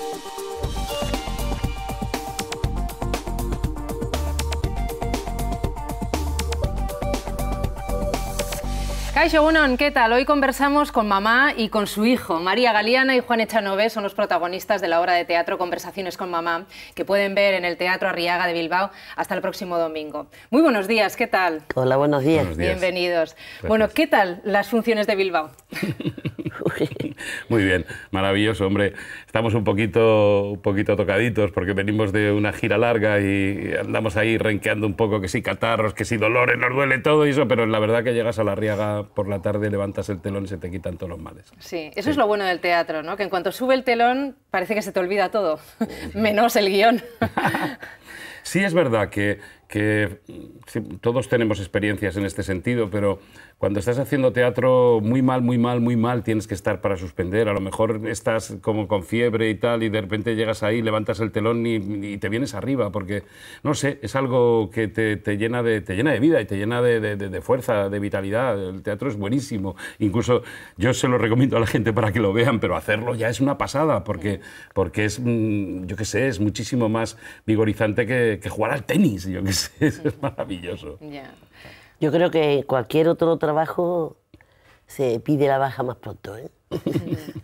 Thank you. ¿qué tal? Hoy conversamos con mamá y con su hijo. María Galeana y Juan Echanove son los protagonistas de la obra de teatro Conversaciones con mamá, que pueden ver en el Teatro Arriaga de Bilbao hasta el próximo domingo. Muy buenos días, ¿qué tal? Hola, buenos días. Bienvenidos. Bueno, ¿qué tal las funciones de Bilbao? Muy bien, maravilloso, hombre. Estamos un poquito, un poquito tocaditos porque venimos de una gira larga y andamos ahí renqueando un poco que sí catarros, que si dolores, nos duele todo y eso, pero la verdad que llegas a la Arriaga por la tarde levantas el telón y se te quitan todos los males. Sí, eso es lo bueno del teatro, ¿no? Que en cuanto sube el telón parece que se te olvida todo, menos el guión. sí, es verdad que, mm, todos tenemos experiencias en este sentido, pero cuando estás haciendo teatro muy mal, muy mal, muy mal, tienes que estar para suspender. A lo mejor estás como con fiebre y tal, y de repente llegas ahí, levantas el telón y, te vienes arriba, porque, no sé, es algo que te, llena, de, te llena de vida y te llena de, fuerza, de vitalidad. El teatro es buenísimo. Incluso yo se lo recomiendo a la gente para que lo vean, pero hacerlo ya es una pasada, porque, porque es, mm, yo qué sé, es muchísimo más vigorizante que, jugar al tenis, yo qué sé, es maravilloso. Ya. Yo creo que cualquier otro trabajo se pide la baja más pronto. ¿eh?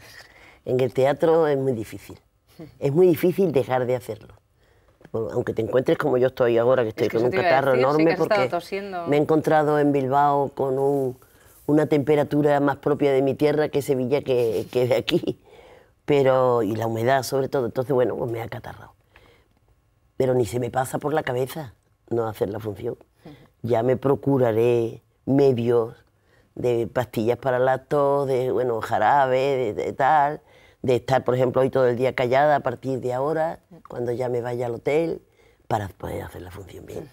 en el teatro es muy difícil. Es muy difícil dejar de hacerlo. aunque te encuentres como yo estoy ahora, que estoy con un catarro enorme, porque me he encontrado en Bilbao con una temperatura más propia de mi tierra que Sevilla, que, que de aquí. Pero, y la humedad sobre todo. Entonces, bueno, pues me ha catarrado. Pero ni se me pasa por la cabeza no hacer la función ya me procuraré medios de pastillas para la tos, de bueno, jarabe, de, tal, de estar, por ejemplo, hoy todo el día callada a partir de ahora, cuando ya me vaya al hotel, para poder hacer la función bien.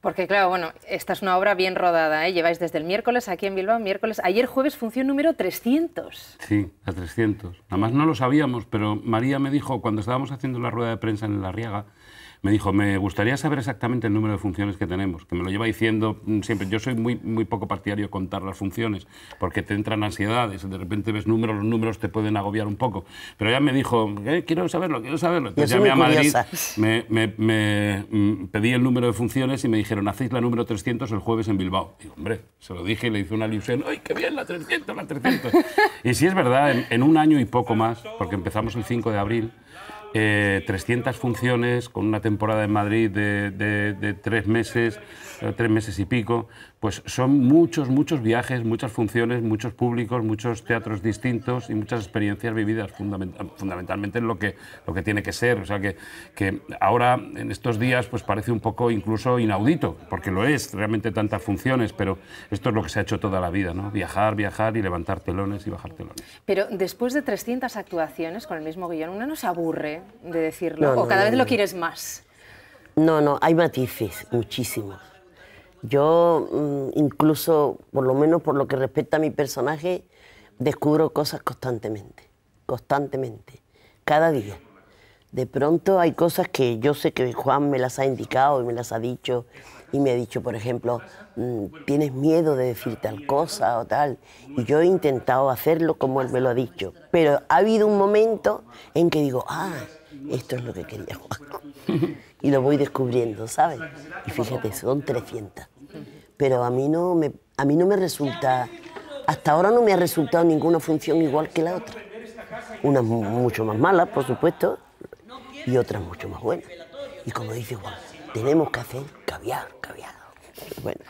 Porque claro, bueno, esta es una obra bien rodada, ¿eh? lleváis desde el miércoles aquí en Bilbao, miércoles, ayer jueves función número 300. Sí, a 300. más no lo sabíamos, pero María me dijo cuando estábamos haciendo la rueda de prensa en La Riaga me dijo, me gustaría saber exactamente el número de funciones que tenemos, que me lo lleva diciendo mm, siempre. Yo soy muy, muy poco partidario de contar las funciones, porque te entran ansiedades, de repente ves números, los números te pueden agobiar un poco. Pero ya me dijo, eh, quiero saberlo, quiero saberlo. Entonces llamé a me, mm, pedí el número de funciones y me dijeron, hacéis la número 300 el jueves en Bilbao. Y hombre, se lo dije y le hice una alusión. ¡ay, qué bien, la 300, la 300! y si es verdad, en un año y poco más, porque empezamos el 5 de abril, eh, 300 funciones, con una temporada en Madrid de tres meses, eh, tres meses y pico, pues son muchos, muchos viajes, muchas funciones, muchos públicos, muchos teatros distintos y muchas experiencias vividas, fundamentalmente en lo que, lo que tiene que ser. O sea, que, que ahora, en estos días, pues parece un poco incluso inaudito, porque lo es, realmente tantas funciones, pero esto es lo que se ha hecho toda la vida, ¿no? Viajar, viajar y levantar telones y bajar telones. Pero después de 300 actuaciones con el mismo guión, una no se aburre de decirlo, o cada vez lo quieres más. No, no, hay matices, muchísimos. Yo mm, incluso, por lo menos por lo que respecta a mi personaje, descubro cosas constantemente, constantemente, cada día. De pronto hay cosas que yo sé que Juan me las ha indicado y me las ha dicho y me ha dicho, por ejemplo, mm, tienes miedo de decir tal cosa o tal. Y yo he intentado hacerlo como él me lo ha dicho. Pero ha habido un momento en que digo, ah, esto es lo que quería Juan. y lo voy descubriendo, ¿sabes? Y fíjate, son 300 pero a mí no me, a mí no me resulta, hasta ahora no me ha resultado ninguna función igual que la otra. Unas mucho más malas, por supuesto, y otras mucho más buenas. Y como dice Juan, tenemos que hacer caviar, caviar. Bueno,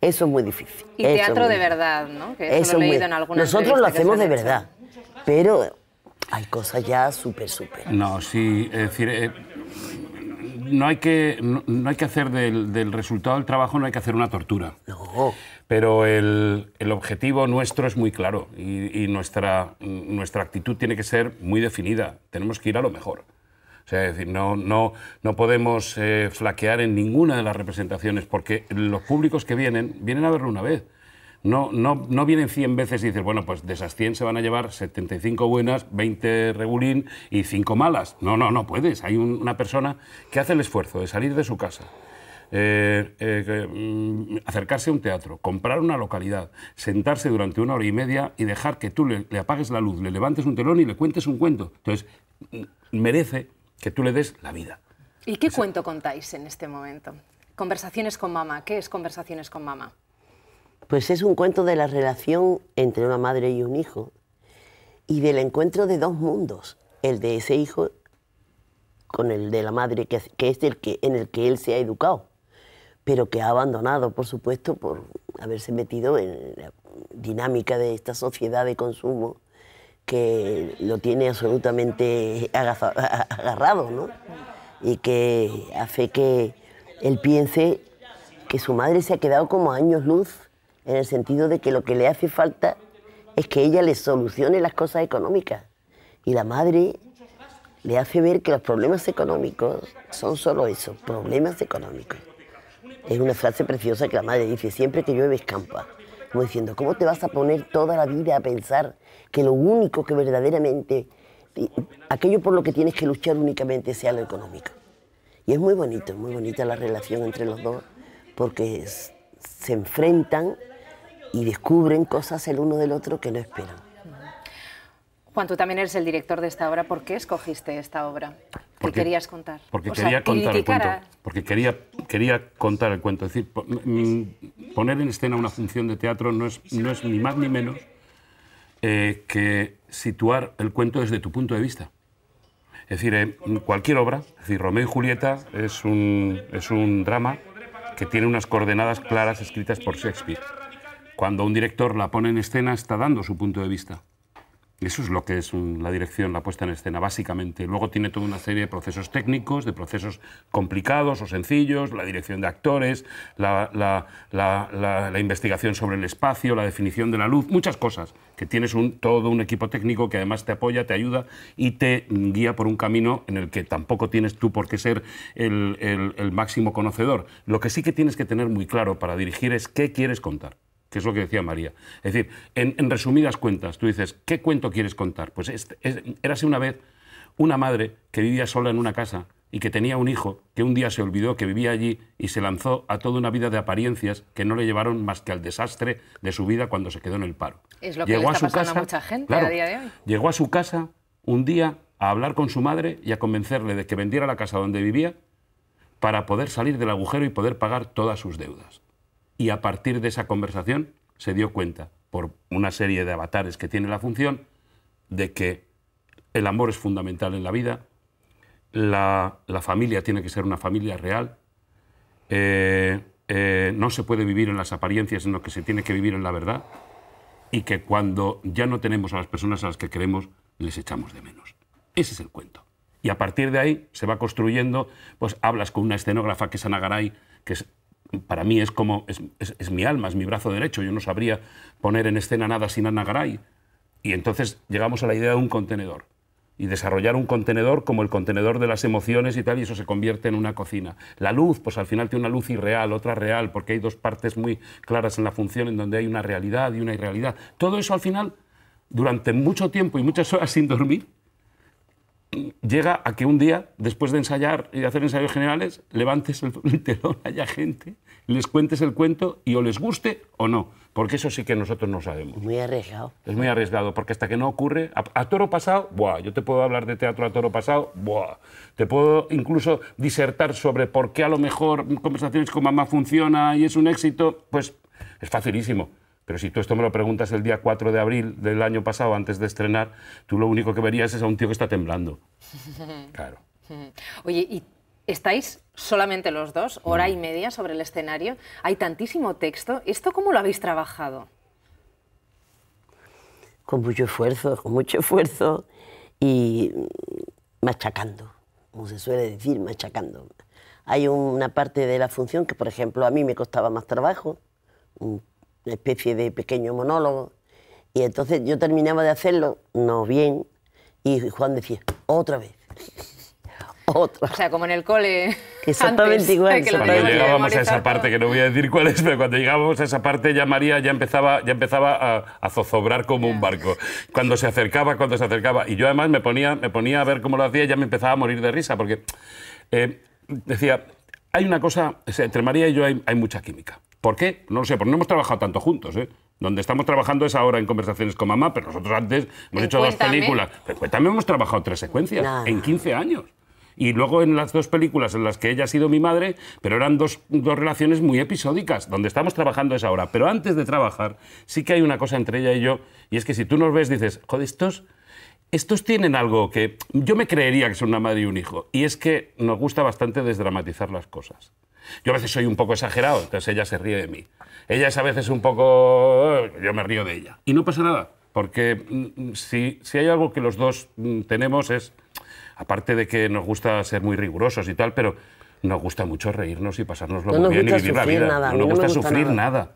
Eso, es muy difícil. Y teatro de verdad, ¿no? eso, leído en Nosotros lo hacemos de verdad, pero hay cosas ya súper, súper. No, sí, es decir, eh, no hay que, hacer del, resultado del trabajo, no hay que hacer una tortura. Pero el, objetivo nuestro es muy claro y, nuestra, actitud tiene que ser muy definida. Tenemos que ir a lo mejor. O sea, decir, no, no, no podemos eh, flaquear en ninguna de las representaciones porque los públicos que vienen, vienen a verlo una vez no, no, no vienen 100 veces y dices, bueno, pues de esas 100 se van a llevar 75 buenas, 20 regulín y 5 malas. No, no, no puedes. Hay una persona que hace el esfuerzo de salir de su casa, eh, eh, mm, acercarse a un teatro, comprar una localidad, sentarse durante una hora y media y dejar que tú le, apagues la luz, le levantes un telón y le cuentes un cuento. Entonces, mm, merece que tú le des la vida. ¿Y qué cuento contáis en este momento? Conversaciones con mamá. ¿Qué es conversaciones con mamá? Pues es un cuento de la relación entre una madre y un hijo y del encuentro de dos mundos, el de ese hijo con el de la madre, que, es el que, en el que él se ha educado, pero que ha abandonado, por supuesto, por haberse metido en la dinámica de esta sociedad de consumo que lo tiene absolutamente agarrado, ¿no? Y que hace que él piense que su madre se ha quedado como años luz en el sentido de que lo que le hace falta es que ella le solucione las cosas económicas. Y la madre le hace ver que los problemas económicos son solo eso, problemas económicos. Es una frase preciosa que la madre dice, siempre que llueve escampa. Como diciendo, ¿cómo te vas a poner toda la vida a pensar que lo único que verdaderamente, aquello por lo que tienes que luchar únicamente sea lo económico? Y es muy bonito, muy bonita la relación entre los dos, porque se enfrentan y descubren cosas el uno del otro que no esperan. Juan, tú también eres el director de esta obra. ¿Por qué escogiste esta obra? Porque, ¿Qué querías contar? Porque quería contar el cuento. Porque quería, quería contar el cuento. Es decir, mm, poner en escena una función de teatro no es, no es ni más ni menos eh, que situar el cuento desde tu punto de vista. Es decir, eh, cualquier obra, es decir, Romeo y Julieta es es un drama que tiene unas coordenadas claras escritas por Shakespeare cuando un director la pone en escena está dando su punto de vista. Eso es lo que es la dirección, la puesta en escena, básicamente. Luego tiene toda una serie de procesos técnicos, de procesos complicados o sencillos, la dirección de actores, la, investigación sobre el espacio, la definición de la luz, muchas cosas. Que tienes un, todo un equipo técnico que además te apoya, te ayuda y te guía por un camino en el que tampoco tienes tú por qué ser el, el máximo conocedor. Lo que sí que tienes que tener muy claro para dirigir es qué quieres contar que es lo que decía María. Es decir, en, resumidas cuentas, tú dices, ¿qué cuento quieres contar? Pues era este, érase una vez una madre que vivía sola en una casa y que tenía un hijo que un día se olvidó que vivía allí y se lanzó a toda una vida de apariencias que no le llevaron más que al desastre de su vida cuando se quedó en el paro. Es lo que llegó está a su pasando casa, a mucha gente a día de hoy. Llegó a su casa un día a hablar con su madre y a convencerle de que vendiera la casa donde vivía para poder salir del agujero y poder pagar todas sus deudas y a partir de esa conversación se dio cuenta, por una serie de avatares que tiene la función, de que el amor es fundamental en la vida, la, familia tiene que ser una familia real, eh, eh, no se puede vivir en las apariencias, sino que se tiene que vivir en la verdad, y que cuando ya no tenemos a las personas a las que queremos, les echamos de menos. Ese es el cuento. Y a partir de ahí se va construyendo, pues hablas con una escenógrafa que es Ana Garay, que es para mí es como, es, mi alma, es mi brazo derecho, yo no sabría poner en escena nada sin Ana Garay. Y entonces llegamos a la idea de un contenedor y desarrollar un contenedor como el contenedor de las emociones y tal, y eso se convierte en una cocina. La luz, pues al final tiene una luz irreal, otra real, porque hay dos partes muy claras en la función en donde hay una realidad y una irrealidad. Todo eso al final, durante mucho tiempo y muchas horas sin dormir, llega a que un día, después de ensayar y de hacer ensayos generales, levantes el telón, haya gente, les cuentes el cuento y o les guste o no, porque eso sí que nosotros no sabemos. Muy arriesgado. Es muy arriesgado, porque hasta que no ocurre, a, toro pasado, yo te puedo hablar de teatro a toro pasado, te puedo incluso disertar sobre por qué a lo mejor conversaciones con mamá funciona y es un éxito, pues es facilísimo. Pero si tú esto me lo preguntas el día 4 de abril del año pasado, antes de estrenar, tú lo único que verías es a un tío que está temblando. Claro. Oye, ¿y estáis solamente los dos, hora y media sobre el escenario? Hay tantísimo texto. ¿Esto cómo lo habéis trabajado? Con mucho esfuerzo, con mucho esfuerzo y machacando, como se suele decir, machacando. Hay una parte de la función que, por ejemplo, a mí me costaba más trabajo, una especie de pequeño monólogo. Y entonces yo terminaba de hacerlo, no bien, y Juan decía, otra vez. Otra. O sea, como en el cole. Exactamente igual. cuando llegábamos a esa parte, que no voy a decir cuál es, pero cuando llegábamos a esa parte ya María ya empezaba, ya empezaba a, zozobrar como un barco. Cuando se acercaba, cuando se acercaba. Y yo además me ponía, me ponía a ver cómo lo hacía y ya me empezaba a morir de risa, porque eh, decía, hay una cosa, entre María y yo hay, hay mucha química. ¿Por qué? No lo sé, porque no hemos trabajado tanto juntos, ¿eh? Donde estamos trabajando es ahora en conversaciones con mamá, pero nosotros antes hemos hecho dos películas. También hemos trabajado tres secuencias en 15 años. Y luego en las dos películas en las que ella ha sido mi madre, pero eran dos, relaciones muy episódicas, donde estamos trabajando es ahora. Pero antes de trabajar, sí que hay una cosa entre ella y yo, y es que si tú nos ves, dices, joder, estos, estos tienen algo que yo me creería que son una madre y un hijo, y es que nos gusta bastante desdramatizar las cosas. Yo a veces soy un poco exagerado, entonces ella se ríe de mí. Ella es a veces un poco... Yo me río de ella. Y no pasa nada, porque mm, mm, si, si hay algo que los dos mm, tenemos es, aparte de que nos gusta ser muy rigurosos y tal, pero nos gusta mucho reírnos y pasarnos lo muy bien y vivir la vida. no, nos gusta, sufrir nada.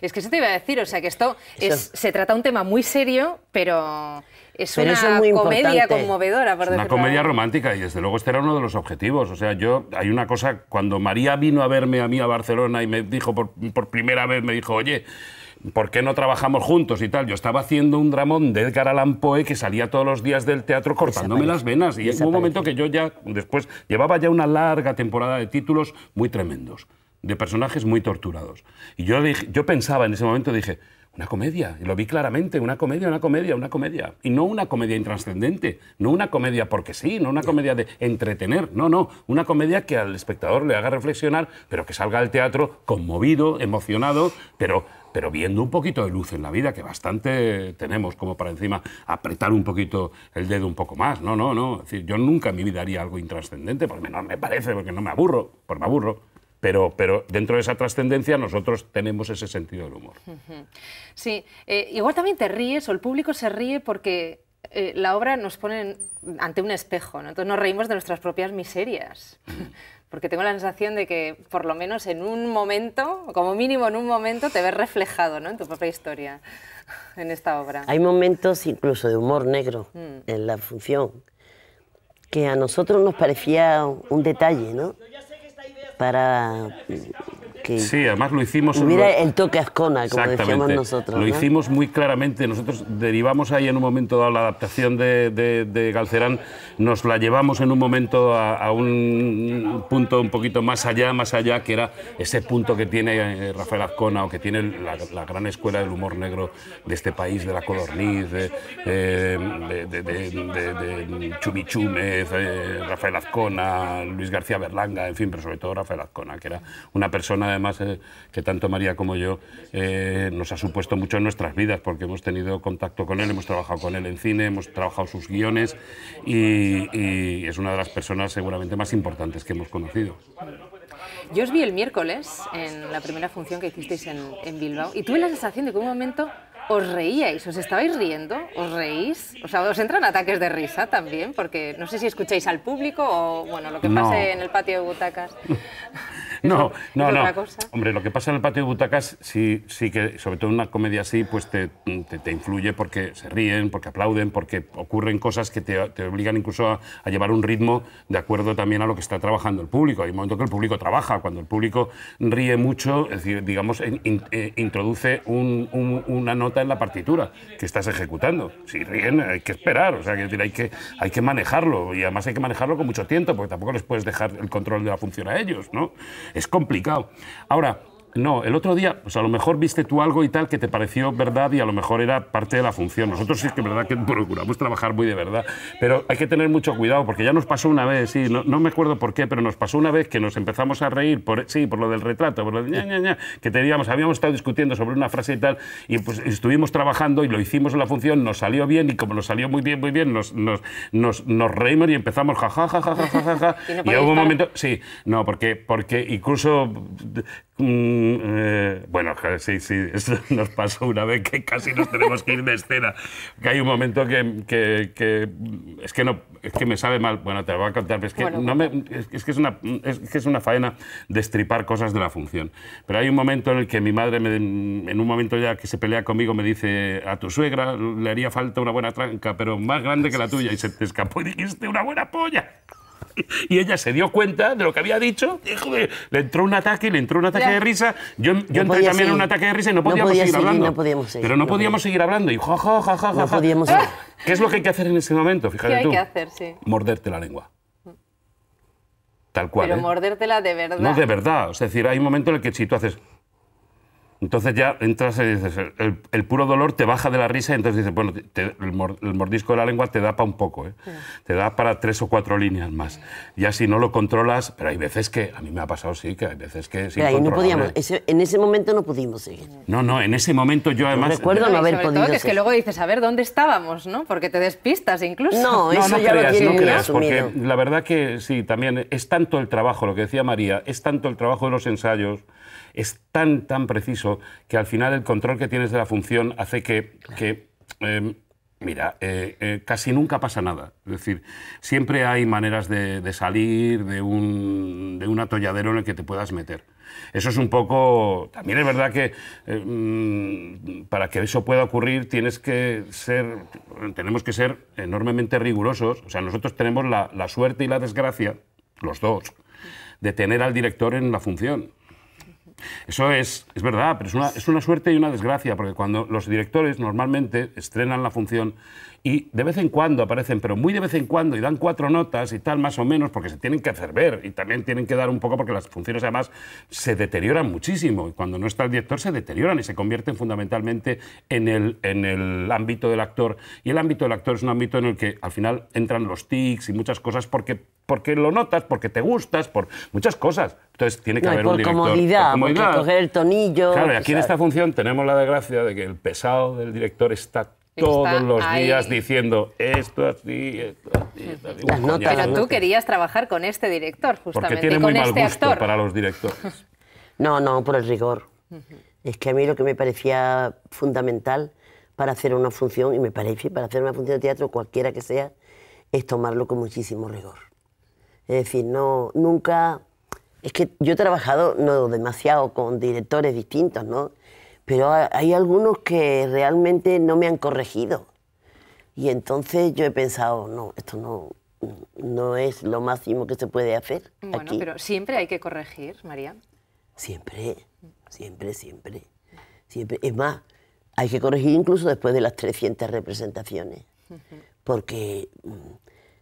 Es que eso te iba a decir, o sea, que esto es, se trata un tema muy serio, pero es una comedia conmovedora. Por una comedia romántica y desde luego este era uno de los objetivos. O sea, yo, hay una cosa, cuando María vino a verme a mí a Barcelona y me dijo por, primera vez, me dijo, oye, ¿por qué no trabajamos juntos y tal? Yo estaba haciendo un dramón de Edgar Allan Poe que salía todos los días del teatro cortándome las venas y es un momento que yo ya, después, llevaba ya una larga temporada de títulos muy tremendos de personajes muy torturados. Y yo, yo pensaba en ese momento, dije, una comedia, y lo vi claramente, una comedia, una comedia, una comedia. Y no una comedia intranscendente, no una comedia porque sí, no una comedia de entretener, no, no, una comedia que al espectador le haga reflexionar, pero que salga al teatro conmovido, emocionado, pero, pero viendo un poquito de luz en la vida, que bastante tenemos como para encima apretar un poquito el dedo un poco más. No, no, no, es decir, yo nunca en mi vida haría algo intranscendente, porque no me parece, porque no me aburro, porque me aburro pero, pero dentro de esa trascendencia nosotros tenemos ese sentido del humor. Sí, eh, igual también te ríes o el público se ríe porque eh, la obra nos pone ante un espejo, entonces nos reímos de nuestras propias miserias. Mm. Porque tengo la sensación de que, por lo menos en un momento, como mínimo en un momento, te ves reflejado ¿no? en tu propia historia, en esta obra. Hay momentos incluso de humor negro mm. en la función, que a nosotros nos parecía un detalle, ¿no? para Sí, además lo hicimos... mira el toque Azcona, como decíamos nosotros. Lo hicimos muy claramente, nosotros derivamos ahí en un momento dado la adaptación de, Galcerán, nos la llevamos en un momento a, un punto un poquito más allá, más allá, que era ese punto que tiene eh, Rafael Azcona o que tiene la, gran escuela del humor negro de este país, de la codorniz, eh, de, de, de Chumichúmez, eh, Rafael Azcona, Luis García Berlanga, en fin, pero sobre todo Rafael Azcona, que era una persona además eh, que tanto María como yo eh, nos ha supuesto mucho en nuestras vidas, porque hemos tenido contacto con él, hemos trabajado con él en cine, hemos trabajado sus guiones y, es una de las personas seguramente más importantes que hemos conocido. Yo os vi el miércoles en la primera función que hicisteis en, Bilbao y tuve la sensación de que un momento os reíais, os estabais riendo, os reís, o sea, os entran ataques de risa también, porque no sé si escucháis al público o, bueno, lo que pase en el patio de butacas. No, no, no. Hombre, lo que pasa en el patio de butacas sí, sí que, sobre todo en una comedia así, pues te, influye porque se ríen, porque aplauden, porque ocurren cosas que te, obligan incluso a, llevar un ritmo de acuerdo también a lo que está trabajando el público. Hay un momento que el público trabaja, cuando el público ríe mucho, es decir, digamos, eh, introduce una nota en la partitura que estás ejecutando. Si ríen, hay que esperar, o sea, hay que, hay que manejarlo y además hay que manejarlo con mucho tiempo porque tampoco les puedes dejar el control de la función a ellos, ¿no? es complicado. Ahora, no, el otro día, pues a lo mejor viste tú algo y tal que te pareció verdad y a lo mejor era parte de la función. Nosotros sí que verdad que procuramos trabajar muy de verdad, pero hay que tener mucho cuidado porque ya nos pasó una vez, sí, no, me acuerdo por qué, pero nos pasó una vez que nos empezamos a reír, por, sí, por lo del retrato, por lo de que teníamos, habíamos estado discutiendo sobre una frase y tal, y pues estuvimos trabajando y lo hicimos en la función, nos salió bien y como nos salió muy bien, muy bien, nos, nos, nos, reímos y empezamos jajajajajaja. y, hubo un momento, sí, no, porque, porque incluso Mm, eh, bueno, sí, sí, nos pasó una vez que casi nos tenemos que ir de escena. Que hay un momento que, que, es que no, es que me sabe mal. Bueno, te lo voy a contar, es que es, una, es que es una faena destripar cosas de la función. Pero hay un momento en el que mi madre, me, en un momento ya que se pelea conmigo, me dice a tu suegra le haría falta una buena tranca, pero más grande que la tuya, y se te escapó y dijiste una buena polla y ella se dio cuenta de lo que había dicho. le entró un ataque, le entró un ataque de risa. Yo, entré también en un ataque de risa y no podíamos seguir, hablando. pero no, podíamos seguir hablando. Y ¿Qué es lo que hay que hacer en ese momento? Fíjate ¿Qué hay que hacer? Sí. Morderte la lengua. Mm. Tal cual. Pero ¿eh? mordértela de verdad. No, de verdad. Es decir, hay un momento en el que si tú haces. Entonces ya entras y dices, el, puro dolor te baja de la risa y entonces dices, bueno, el, mordisco de la lengua te da para un poco, ¿eh? te da para tres o cuatro líneas más. Ya si no lo controlas, pero hay veces que, a mí me ha pasado sí, que hay veces que... ahí no podíamos, en ese momento no pudimos seguir. No, no, en ese momento yo además... recuerdo no haber podido que es que luego dices, a ver, ¿dónde estábamos? ¿no? Porque te despistas incluso. No, eso ya lo no porque la verdad que sí, también es tanto el trabajo, lo que decía María, es tanto el trabajo de los ensayos es tan, tan preciso que al final el control que tienes de la función hace que, em, Mira, eh, eh, casi nunca pasa nada. Es decir, siempre hay maneras de, salir de un, de atolladero en el que te puedas meter. Eso es un poco... También es verdad que em, para que eso pueda ocurrir tienes que ser... Tenemos que ser enormemente rigurosos. O sea, nosotros tenemos la, la suerte y la desgracia, los dos, de tener al director en la función. Eso es, es verdad, pero es una, es una suerte y una desgracia, porque cuando los directores normalmente estrenan la función y de vez en cuando aparecen, pero muy de vez en cuando, y dan cuatro notas y tal, más o menos, porque se tienen que hacer ver y también tienen que dar un poco porque las funciones además se deterioran muchísimo y cuando no está el director se deterioran y se convierten fundamentalmente en el, en el ámbito del actor. Y el ámbito del actor es un ámbito en el que al final entran los tics y muchas cosas porque porque lo notas, porque te gustas, por muchas cosas. Entonces tiene que haber un director. por comodidad, coger el tonillo. Claro, y aquí en esta función tenemos la desgracia de que el pesado del director está todos los días diciendo esto así, esto así. Esto pero tú querías trabajar con este director, justamente. Porque tiene muy con mal este actor. para los directores. No, no, por el rigor. Es que a mí lo que me parecía fundamental para hacer una función, y me parece para hacer una función de teatro, cualquiera que sea, es tomarlo con muchísimo rigor. Es decir, no, nunca. Es que yo he trabajado no demasiado con directores distintos, ¿no? Pero hay algunos que realmente no me han corregido. Y entonces yo he pensado, no, esto no, no es lo máximo que se puede hacer. Bueno, pero siempre hay que corregir, María. Siempre, siempre, siempre. siempre. Es más, hay que corregir incluso después de las 300 representaciones. Porque mm,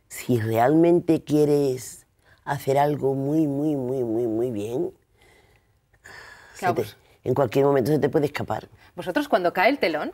si realmente quieres hacer algo muy, muy, muy, muy, muy bien, claro, pues, en cualquier momento se te puede escapar. Vosotros cuando cae el telón,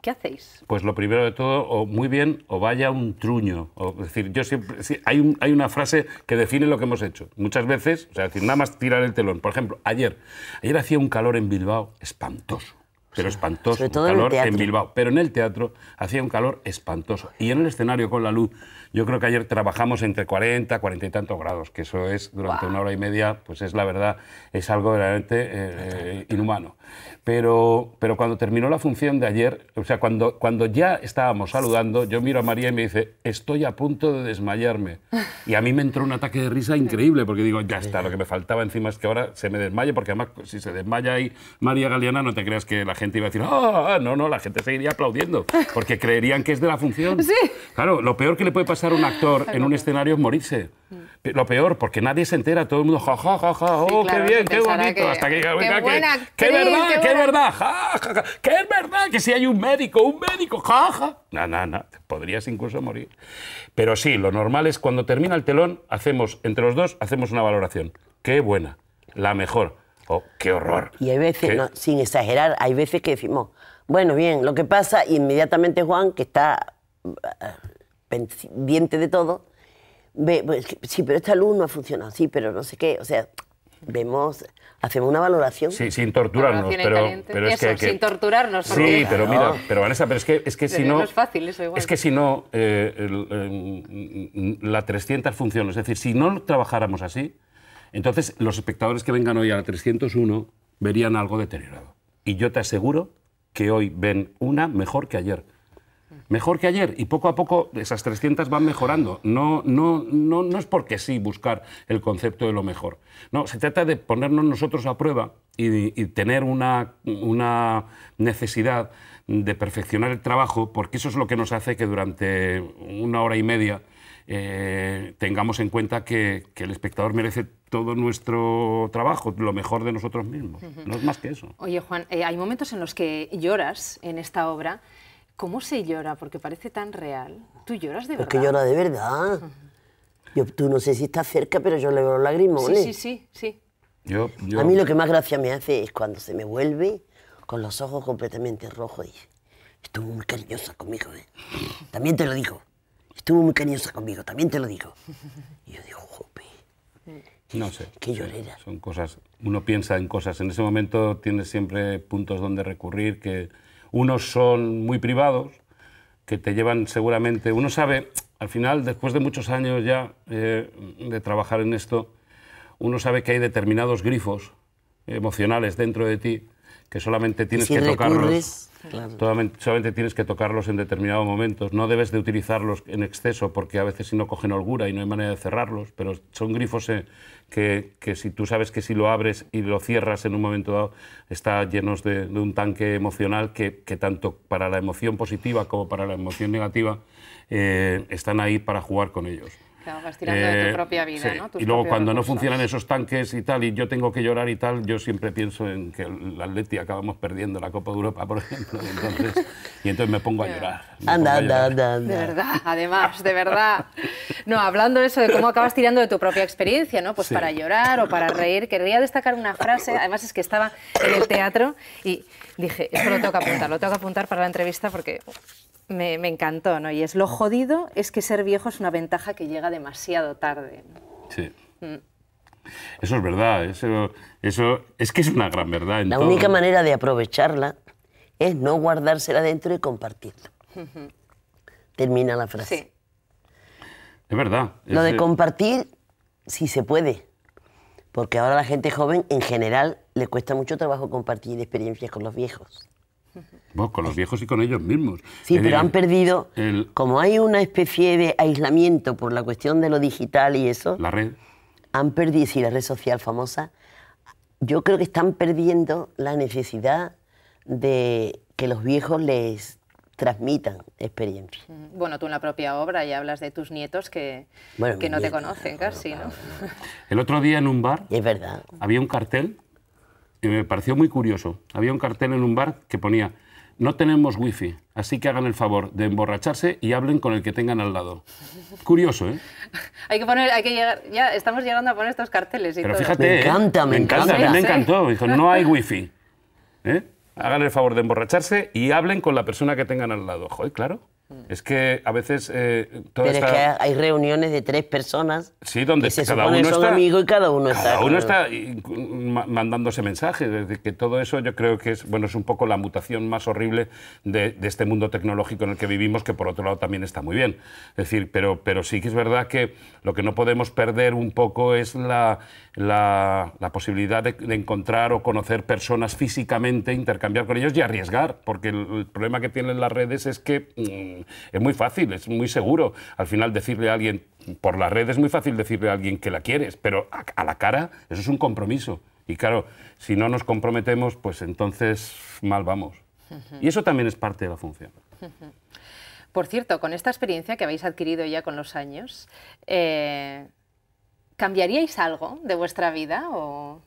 ¿Qué hacéis? Pues lo primero de todo, o muy bien, o vaya un truño. O, decir, yo siempre. hay, una frase que define lo que hemos hecho. Muchas veces, o sea, nada más tirar el telón. Por ejemplo, ayer. Ayer hacía un calor en Bilbao espantoso pero espantoso, calor en, Bilbao. Pero en el teatro hacía un calor espantoso. Y en el escenario con la luz, yo creo que ayer trabajamos entre 40, 40 y tantos grados, que eso es durante una hora y media, pues es la verdad, es algo realmente eh, inhumano. Pero, pero cuando terminó la función de ayer, o sea, cuando, cuando ya estábamos saludando, yo miro a María y me dice, estoy a punto de desmayarme. Y a mí me entró un ataque de risa increíble, porque digo, ya está, lo que me faltaba encima es que ahora se me desmaye, porque además si se desmaya ahí María Galeana, no te creas que la gente y iba a decir, ah, No, no, la gente seguiría aplaudiendo, porque creerían que es de la función. Sí. Claro, lo peor que le puede pasar a un actor en un escenario es morirse. Mm. Lo peor, porque nadie se entera, todo el mundo, ja, ja, oh, qué bien, qué bonito. hasta que qué, qué, verdad, qué, verdad, ja, ja, es verdad, que si hay un médico, un médico, ja, ja. No, no, no, podrías incluso morir. Pero sí, lo normal es cuando termina el telón, hacemos, entre los dos, hacemos una valoración. Qué buena, la mejor Oh, qué horror. Y hay veces, sin exagerar, hay veces que decimos, bueno, bien, lo que pasa, inmediatamente Juan, que está eh, pendiente de todo, ve, pues, sí, pero esta luz no ha funcionado, sí, pero no sé qué, o sea, vemos, hacemos una valoración. Sí, sin torturarnos, pero, es que, Sin torturarnos. Sí, pero mira, pero Vanessa, pero es que, si no... es fácil eso igual. Es que si no, eh, mm, la 300 funciona, es decir, si no trabajáramos así entonces, los espectadores que vengan hoy a la 301 verían algo deteriorado. Y yo te aseguro que hoy ven una mejor que ayer. Mejor que ayer y poco a poco esas 300 van mejorando. No, no, no, no es porque sí buscar el concepto de lo mejor. No, se trata de ponernos nosotros a prueba y, tener una, una necesidad de perfeccionar el trabajo porque eso es lo que nos hace que durante una hora y media eh, tengamos en cuenta que, el espectador merece todo nuestro trabajo, lo mejor de nosotros mismos. No es más que eso. Oye, Juan, eh, hay momentos en los que lloras en esta obra. ¿Cómo se llora? Porque parece tan real. ¿Tú lloras de verdad? Porque que llora de verdad. yo, tú no sé si estás cerca, pero yo le veo lagrimones. Sí, sí, sí. sí. Yo, A mí lo que más gracia me hace es cuando se me vuelve con los ojos completamente rojos y dice, estuvo muy cariñosa conmigo, ¿eh?". También te lo digo. Estuvo muy cariñosa conmigo, también te lo digo. No sé. Qué Son cosas, uno piensa en cosas. En ese momento tienes siempre puntos donde recurrir, que unos son muy privados, que te llevan seguramente... Uno sabe, al final, después de muchos años ya eh, de trabajar en esto, uno sabe que hay determinados grifos emocionales dentro de ti que solamente tienes que tocarlos. Solamente, tienes que tocarlos en determinados momentos. No debes de utilizarlos en exceso porque a veces si no cogen holgura y no hay manera de cerrarlos, pero son grifos eh, que, si tú sabes que si lo abres y lo cierras en un momento dado, está llenos de, un tanque emocional que, tanto para la emoción positiva como para la emoción negativa eh, están ahí para jugar con ellos tirando de tu eh, propia vida, y luego cuando no funcionan esos tanques y tal, y yo tengo que llorar y tal, yo siempre pienso en que el Atleti acabamos perdiendo la Copa de Europa, por ejemplo, y entonces, y entonces me pongo a llorar. Anda, anda, anda, De verdad, además, de verdad. No, hablando de eso, de cómo acabas tirando de tu propia experiencia, ¿no? Pues para llorar o para reír, querría destacar una frase, además es que estaba en el teatro y dije, esto lo tengo que apuntar, lo tengo que apuntar para la entrevista porque me, encantó, ¿no? Y es lo jodido es que ser viejo es una ventaja que llega demasiado tarde. Sí. Mm. Eso es verdad, eso, eso es que es una gran verdad. la única manera de aprovecharla es no guardársela dentro y compartirla. Termina la frase. Sí. Es verdad. Lo de eh, compartir, si sí se puede, porque ahora la gente joven en general le cuesta mucho trabajo compartir experiencias con los viejos con los viejos y con ellos mismos. Sí, pero han perdido, como hay una especie de aislamiento por la cuestión de lo digital y eso. La red. Han perdido, sí, la red social famosa. Yo creo que están perdiendo la necesidad de que los viejos les transmitan experiencia. Mm, bueno, tú en la propia obra ya hablas de tus nietos que, que no te conocen casi, ¿no? El otro día en un bar es verdad. había un cartel y me pareció muy curioso. Había un cartel en un bar que ponía, no tenemos wifi, así que hagan el favor de emborracharse y hablen con el que tengan al lado. Curioso, ¿eh? hay que poner, hay que llegar, ya estamos llegando a poner estos carteles y Pero fíjate, me ¿eh? encanta, me, encanta. me encantó, dijo, no hay wifi. ¿eh? Hagan el favor de emborracharse y hablen con la persona que tengan al lado. Joder, claro. Mm. Es que a veces. Eh, pero es que hay reuniones de tres personas. Sí, donde cada uno está. y cada uno está. Cada uno está mandándose mensajes. Desde que todo eso yo creo que es, bueno, es un poco la mutación más horrible de, este mundo tecnológico en el que vivimos, que por otro lado también está muy bien. Es decir, pero, pero sí que es verdad que lo que no podemos perder un poco es la, la, posibilidad de, encontrar o conocer personas físicamente, intercambiar con ellos y arriesgar, porque el, problema que tienen las redes es que mm, es muy fácil, es muy seguro. Al final decirle a alguien, por la red es muy fácil decirle a alguien que la quieres, pero a, la cara eso es un compromiso. Y claro, si no nos comprometemos, pues entonces mal vamos. Y eso también es parte de la función. Por cierto, con esta experiencia que habéis adquirido ya con los años, eh, ¿Cambiaríais algo de vuestra vida? O...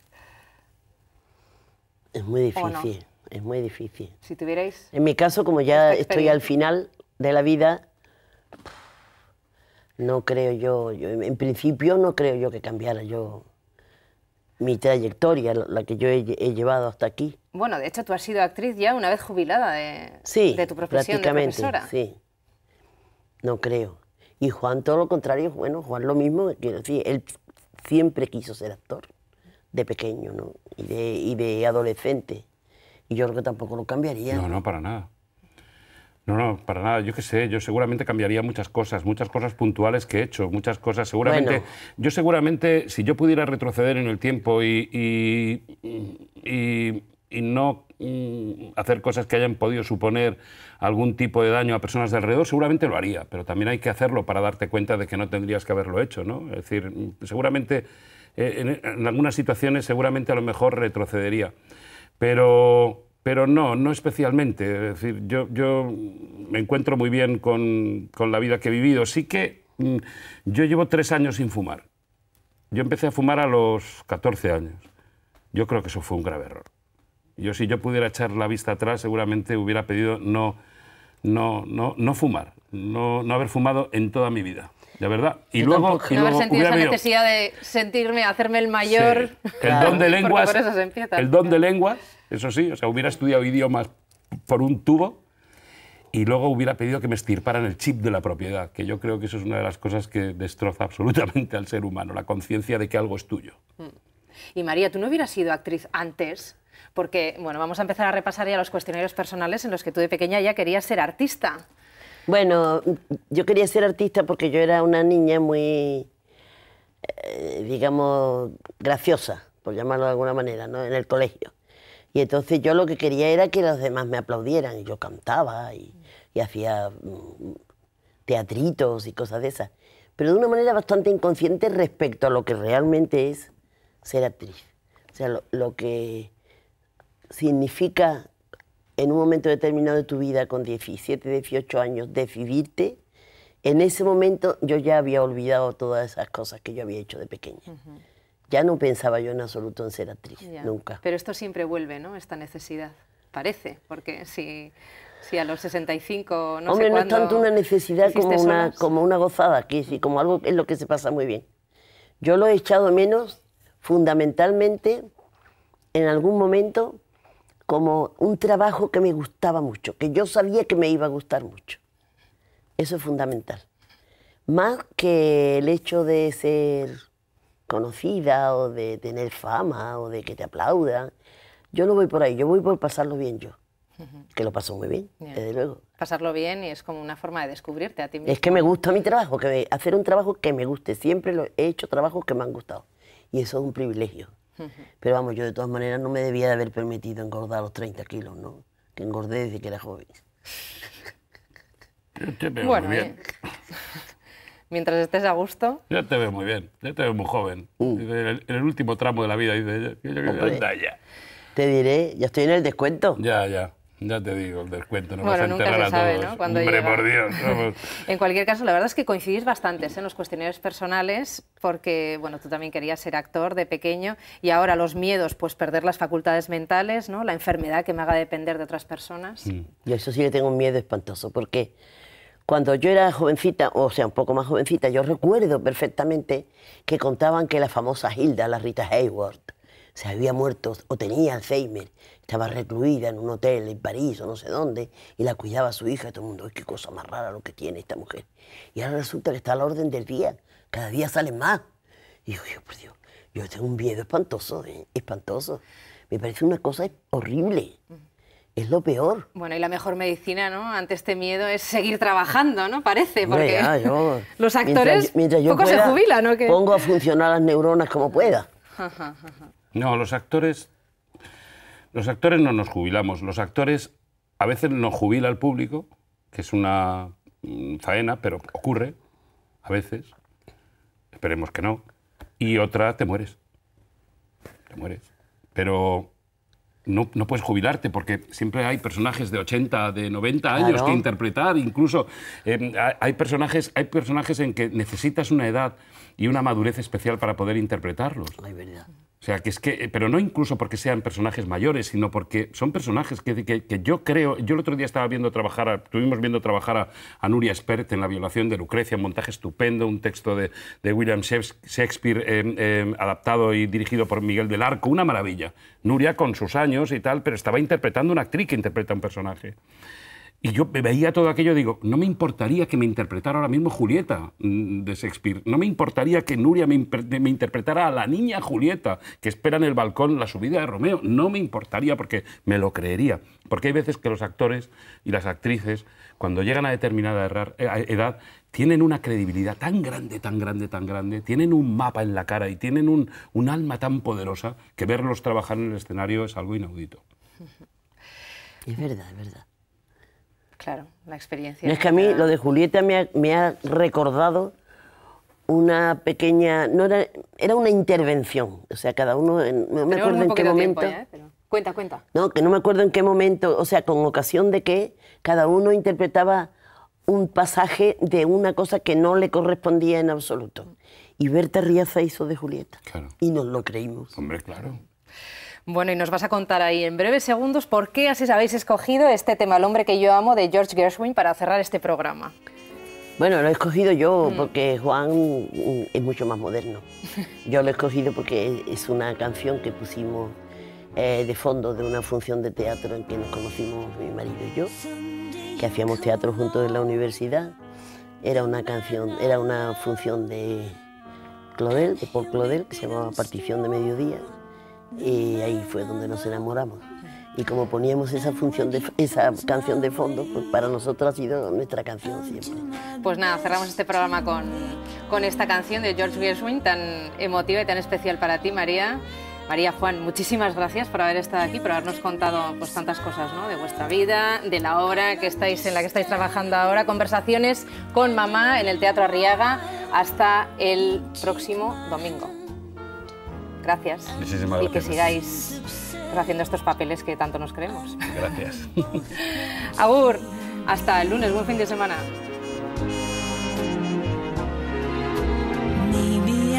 Es muy difícil, es muy difícil. Si tuvierais... En mi caso, como ya estoy al final de la vida, no creo yo, en principio no creo yo que cambiara yo mi trayectoria, la que yo he, llevado hasta aquí. Bueno, de hecho tú has sido actriz ya una vez jubilada de, de tu profesión de profesora. Sí, no creo. Y Juan todo lo contrario, bueno, Juan lo mismo, quiero decir, él siempre quiso ser actor, de pequeño, ¿no? Y de, adolescente. Y yo creo que tampoco lo cambiaría. No, no, para nada. No, no, para nada. Yo qué sé, yo seguramente cambiaría muchas cosas, muchas cosas puntuales que he hecho, muchas cosas. Seguramente, yo seguramente, si yo pudiera retroceder en el tiempo y y no mm, hacer cosas que hayan podido suponer algún tipo de daño a personas de alrededor, seguramente lo haría, pero también hay que hacerlo para darte cuenta de que no tendrías que haberlo hecho, ¿no? Es decir, mm, seguramente eh, en, algunas situaciones seguramente a lo mejor retrocedería, pero pero no, no especialmente. Es decir, yo, yo me encuentro muy bien con, con la vida que he vivido. Sí que mm, yo llevo tres años sin fumar. Yo empecé a fumar a los 14 años. Yo creo que eso fue un grave error. Yo si yo pudiera echar la vista atrás, seguramente hubiera pedido no, no, no, no fumar, no, no haber fumado en toda mi vida. De verdad. Y luego, no haber sentido esa necesidad de sentirme, hacerme el mayor. El don de lenguas. eso el don de eso sí, o sea, hubiera estudiado idiomas por un tubo y luego hubiera pedido que me estirparan el chip de la propiedad, que yo creo que eso es una de las cosas que destroza absolutamente al ser humano, la conciencia de que algo es tuyo. Mm. Y María, ¿tú no hubieras sido actriz antes? porque bueno, vamos a empezar a repasar ya los cuestionarios personales en los que tú de pequeña ya querías ser artista. Bueno, yo quería ser artista porque yo era una niña muy, eh, digamos, graciosa, por llamarlo de alguna manera, ¿no? en el colegio. Y entonces yo lo que quería era que los demás me aplaudieran, y yo cantaba y, hacía mm, teatritos y cosas de esas, pero de una manera bastante inconsciente respecto a lo que realmente es ser actriz. O sea, lo que significa en un momento determinado de tu vida, con 17, 18 años, decidirte. en ese momento yo ya había olvidado todas esas cosas que yo había hecho de pequeña. Ya no pensaba yo en absoluto en ser actriz, nunca. Pero esto siempre vuelve, ¿no? Esta necesidad, parece, porque si, si a los 65 no Hombre, sé no es tanto una necesidad como una, como una gozada, que como algo es lo que se pasa muy bien. Yo lo he echado menos fundamentalmente en algún momento como un trabajo que me gustaba mucho, que yo sabía que me iba a gustar mucho. Eso es fundamental. Más que el hecho de ser conocida o de tener fama o de que te aplaudan. Yo no voy por ahí, yo voy por pasarlo bien yo. Que lo paso muy bien, desde luego. Pasarlo bien y es como una forma de descubrirte a ti mismo. Es que me gusta mi trabajo, que hacer un trabajo que me guste. Siempre lo, he hecho trabajos que me han gustado. Y eso es un privilegio. Pero vamos, yo de todas maneras no me debía de haber permitido engordar los 30 kilos, ¿no? Que engordé desde que era joven. te veo bueno, muy eh. bien. Mientras estés a gusto. ya te veo muy bien, yo te veo muy joven. Mm. En, el, último tramo de la vida, dice, Te diré, ya estoy en el descuento. Ya, ya. Ya te digo, el descuento no bueno, vas a enterrar nunca se Sabe, ¿no? Hombre, por Dios. en cualquier caso, la verdad es que coincidís bastante ¿eh? en los cuestionarios personales, porque bueno, tú también querías ser actor de pequeño y ahora los miedos, pues perder las facultades mentales, ¿no? la enfermedad que me haga depender de otras personas. y mm. Yo eso sí le tengo un miedo espantoso, porque cuando yo era jovencita, o sea, un poco más jovencita, yo recuerdo perfectamente que contaban que la famosa Hilda, la Rita Hayworth, se había muerto o tenía Alzheimer, estaba recluida en un hotel en París o no sé dónde, y la cuidaba su hija y todo el mundo, qué cosa más rara lo que tiene esta mujer. Y ahora resulta que está a la orden del día, cada día sale más. Y yo, por Dios, yo tengo un miedo espantoso, ¿eh? espantoso. Me parece una cosa horrible. Es lo peor. Bueno, y la mejor medicina, ¿no? Ante este miedo es seguir trabajando, ¿no? Parece, porque los actores mientras, se jubilan, ¿no? Pongo a funcionar las neuronas como pueda. No, los actores. Los actores no nos jubilamos. Los actores a veces nos jubila el público, que es una mm, faena, pero ocurre a veces. Esperemos que no. Y otra, te mueres. Te mueres. Pero no, puedes jubilarte porque siempre hay personajes de 80, de 90 años que interpretar, incluso eh, hay, personajes, hay personajes en que necesitas una edad y una madurez especial para poder interpretarlos. La verdad. O sea, que es que, pero no incluso porque sean personajes mayores, sino porque son personajes que, que, que yo creo, yo el otro día estaba viendo trabajar, tuvimos estuvimos viendo trabajar a, Nuria Spert en La violación de Lucrecia, un montaje estupendo, un texto de, de William Shakespeare eh, eh, adaptado y dirigido por Miguel del Arco, una maravilla. Nuria con sus años y tal, pero estaba interpretando una actriz que interpreta un personaje. Y yo veía todo aquello, digo, no me importaría que me interpretara ahora mismo Julieta mm, de Shakespeare, no me importaría que Nuria me, interpretara a la niña Julieta que espera en el balcón la subida de Romeo, no me importaría porque me lo creería. Porque hay veces que los actores y las actrices, cuando llegan a determinada eh, edad, tienen una credibilidad tan grande, tan grande, tan grande, tienen un mapa en la cara y tienen un alma tan poderosa que verlos trabajar en el escenario es algo inaudito. Es verdad, es verdad. Claro, la experiencia. es que a mí lo de Julieta me ha, recordado una pequeña. No era, era una intervención. O sea, cada uno. no me acuerdo en qué momento. ¿eh? Pero... Cuenta, cuenta. No, que no me acuerdo en qué momento. O sea, con ocasión de que cada uno interpretaba un pasaje de una cosa que no le correspondía en absoluto. Y Berta Riaza hizo de Julieta. Claro. Y nos lo creímos. Hombre, claro. Bueno, y nos vas a contar ahí en breves segundos por qué así habéis escogido este tema, El hombre que yo amo, de George Gershwin, para cerrar este programa. Bueno, lo he escogido yo mm. porque Juan es mucho más moderno. Yo lo he escogido porque es una canción que pusimos eh, de fondo de una función de teatro en que nos conocimos mi marido y yo, que hacíamos teatro juntos en la universidad. Era una canción, era una función de Claudel, de Paul Claudel que se llamaba Partición de Mediodía y ahí fue donde nos enamoramos. Y como poníamos esa, función de, esa canción de fondo, pues para nosotros ha sido nuestra canción siempre. Pues nada, cerramos este programa con, con esta canción de George Gershwin, tan emotiva y tan especial para ti, María. María Juan, muchísimas gracias por haber estado aquí, por habernos contado pues, tantas cosas de vuestra vida, de la obra que estáis, en la que estáis trabajando ahora, conversaciones con mamá en el Teatro Arriaga. Hasta el próximo domingo. Gracias. Muchísimas y gracias. que sigáis haciendo estos papeles que tanto nos creemos. Gracias. Abur, hasta el lunes, buen fin de semana. maybe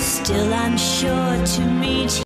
Still, I'm sure to meet.